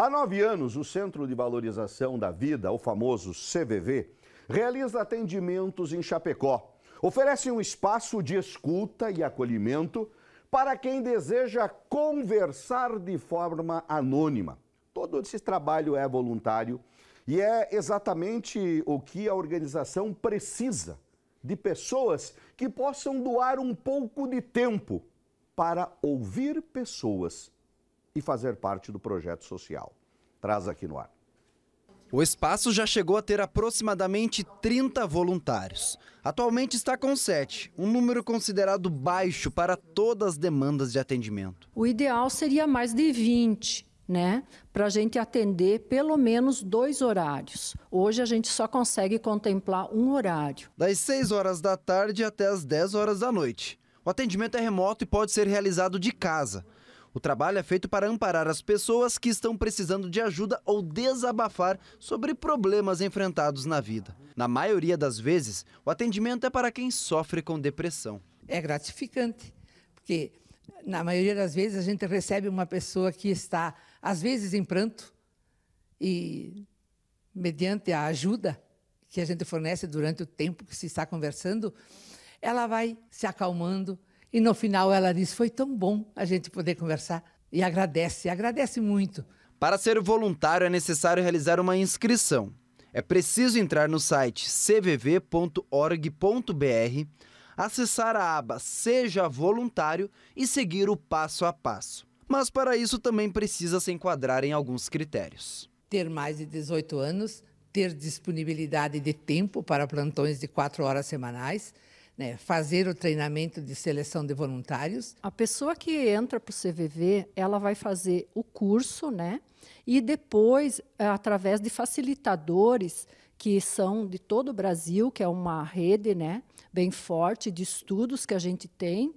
Há nove anos, o Centro de Valorização da Vida, o famoso CVV, realiza atendimentos em Chapecó. Oferece um espaço de escuta e acolhimento para quem deseja conversar de forma anônima. Todo esse trabalho é voluntário e é exatamente o que a organização precisa de pessoas que possam doar um pouco de tempo para ouvir pessoas e fazer parte do projeto social. Traz aqui no ar. O espaço já chegou a ter aproximadamente 30 voluntários. Atualmente está com 7, um número considerado baixo para todas as demandas de atendimento. O ideal seria mais de 20, né? Para a gente atender pelo menos dois horários. Hoje a gente só consegue contemplar um horário. Das 6 horas da tarde até as 10 horas da noite. O atendimento é remoto e pode ser realizado de casa. O trabalho é feito para amparar as pessoas que estão precisando de ajuda ou desabafar sobre problemas enfrentados na vida. Na maioria das vezes, o atendimento é para quem sofre com depressão. É gratificante, porque na maioria das vezes a gente recebe uma pessoa que está, às vezes, em pranto e, mediante a ajuda que a gente fornece durante o tempo que se está conversando, ela vai se acalmando, e no final ela disse: Foi tão bom a gente poder conversar. E agradece, agradece muito. Para ser voluntário é necessário realizar uma inscrição. É preciso entrar no site cvv.org.br, acessar a aba Seja Voluntário e seguir o passo a passo. Mas para isso também precisa se enquadrar em alguns critérios. Ter mais de 18 anos, ter disponibilidade de tempo para plantões de quatro horas semanais, né, fazer o treinamento de seleção de voluntários. A pessoa que entra para o CVV, ela vai fazer o curso, né? E depois, é, através de facilitadores que são de todo o Brasil, que é uma rede, né, bem forte de estudos que a gente tem,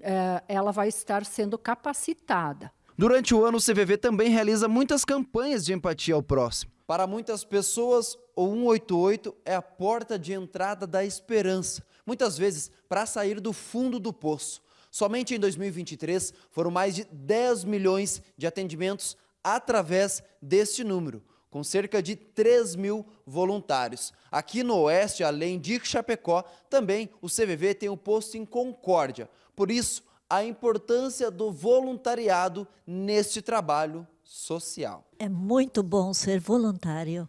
é, ela vai estar sendo capacitada. Durante o ano, o CVV também realiza muitas campanhas de empatia ao próximo. Para muitas pessoas, o 188 é a porta de entrada da esperança Muitas vezes, para sair do fundo do poço. Somente em 2023 foram mais de 10 milhões de atendimentos através deste número, com cerca de 3 mil voluntários. Aqui no Oeste, além de Chapecó, também o CVV tem o um posto em Concórdia. Por isso, a importância do voluntariado neste trabalho social. É muito bom ser voluntário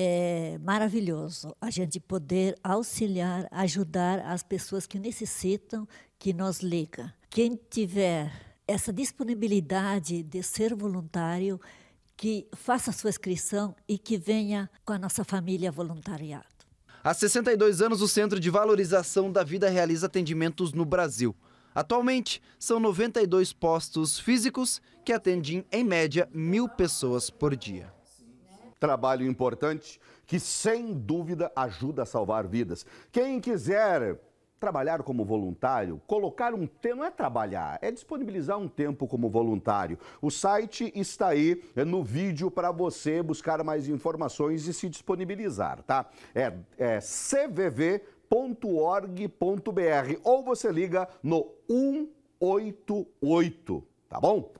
é maravilhoso a gente poder auxiliar, ajudar as pessoas que necessitam que nos liga. Quem tiver essa disponibilidade de ser voluntário, que faça sua inscrição e que venha com a nossa família voluntariado. Há 62 anos, o Centro de Valorização da Vida realiza atendimentos no Brasil. Atualmente, são 92 postos físicos que atendem, em média, mil pessoas por dia trabalho importante que, sem dúvida, ajuda a salvar vidas. Quem quiser trabalhar como voluntário, colocar um tempo, não é trabalhar, é disponibilizar um tempo como voluntário. O site está aí é no vídeo para você buscar mais informações e se disponibilizar, tá? É, é cvv.org.br ou você liga no 188, tá bom?